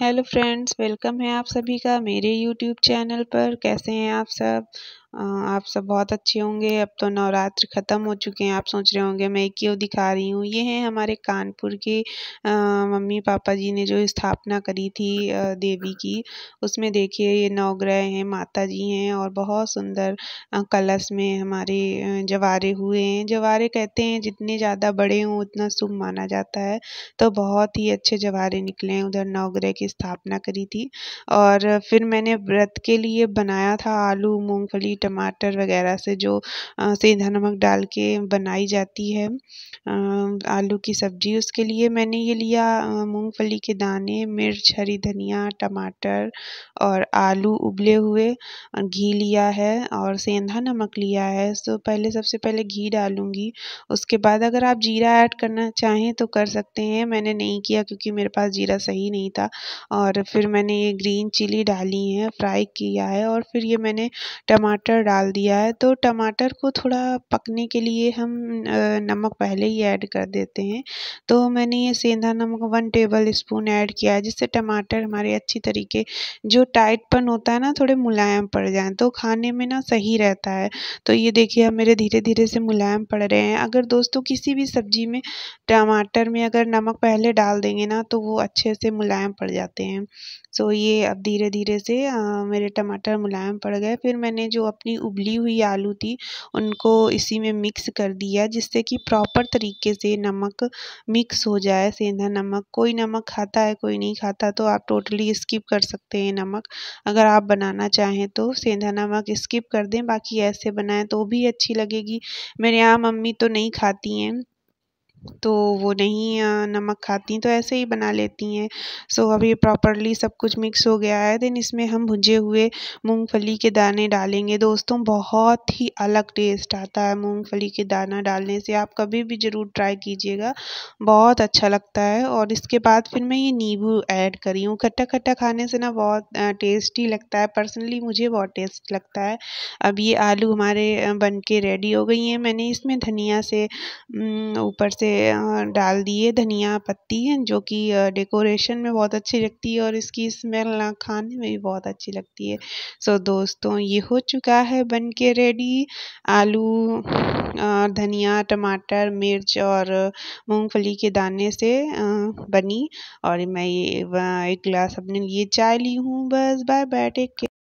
hello friends welcome है आप सभी का मेरे यूट्यूब चैनल पर कैसे हैं आप सब आप सब बहुत अच्छे होंगे अब तो नवरात्र ख़त्म हो चुके हैं आप सोच रहे होंगे मैं क्यों दिखा रही हूँ ये हैं हमारे कानपुर के मम्मी पापा जी ने जो स्थापना करी थी देवी की उसमें देखिए ये नवग्रह हैं माता जी हैं और बहुत सुंदर कलश में हमारे जवारे हुए हैं जवारे कहते हैं जितने ज़्यादा बड़े हों उतना शुभ माना जाता है तो बहुत ही अच्छे जवारे निकले हैं उधर नवग्रह की स्थापना करी थी और फिर मैंने व्रत के लिए बनाया था आलू मूँगफली टमाटर वगैरह से जो सेंधा नमक डाल के बनाई जाती है आलू की सब्जी उसके लिए मैंने ये लिया मूंगफली के दाने मिर्च हरी धनिया टमाटर और आलू उबले हुए घी लिया है और सेंधा नमक लिया है सो पहले सबसे पहले घी डालूँगी उसके बाद अगर आप जीरा ऐड करना चाहें तो कर सकते हैं मैंने नहीं किया क्योंकि मेरे पास जीरा सही नहीं था और फिर मैंने ये ग्रीन चिली डाली है फ्राई किया है और फिर ये मैंने टमाटर टमाटर डाल दिया है तो टमाटर को थोड़ा पकने के लिए हम नमक पहले ही ऐड कर देते हैं तो मैंने ये सेंधा नमक वन टेबल स्पून ऐड किया है जिससे टमाटर हमारे अच्छी तरीके जो टाइटपन होता है ना थोड़े मुलायम पड़ जाएँ तो खाने में ना सही रहता है तो ये देखिए अब मेरे धीरे धीरे से मुलायम पड़ रहे हैं अगर दोस्तों किसी भी सब्जी में टमाटर में अगर नमक पहले डाल देंगे ना तो वो अच्छे से मुलायम पड़ जाते हैं सो तो ये अब धीरे धीरे से आ, मेरे टमाटर मुलायम पड़ गए फिर मैंने जो अपनी उबली हुई आलू थी उनको इसी में मिक्स कर दिया जिससे कि प्रॉपर तरीके से नमक मिक्स हो जाए सेंधा नमक कोई नमक खाता है कोई नहीं खाता तो आप टोटली स्किप कर सकते हैं नमक अगर आप बनाना चाहें तो सेंधा नमक स्किप कर दें बाकी ऐसे बनाएं तो भी अच्छी लगेगी मेरे यहाँ मम्मी तो नहीं खाती हैं तो वो नहीं नमक खाती तो ऐसे ही बना लेती हैं सो अभी प्रॉपरली सब कुछ मिक्स हो गया है देन इसमें हम भुजे हुए मूंगफली के दाने डालेंगे दोस्तों बहुत ही अलग टेस्ट आता है मूंगफली के दाना डालने से आप कभी भी ज़रूर ट्राई कीजिएगा बहुत अच्छा लगता है और इसके बाद फिर मैं ये नींबू ऐड करी हूँ खट्टा खट्टा खाने से ना बहुत टेस्टी लगता है पर्सनली मुझे बहुत टेस्ट लगता है अब ये आलू हमारे बन के रेडी हो गई हैं मैंने इसमें धनिया से ऊपर से डाल दिए धनिया पत्ती जो कि डेकोरेशन में बहुत अच्छी लगती है और इसकी स्मेल ना खाने में भी बहुत अच्छी लगती है सो so, दोस्तों ये हो चुका है बन के रेडी आलू धनिया टमाटर मिर्च और मूंगफली के दाने से बनी और मैं ये एक गिलास अपने लिए चाय ली हूँ बस बाय बाय टेक केयर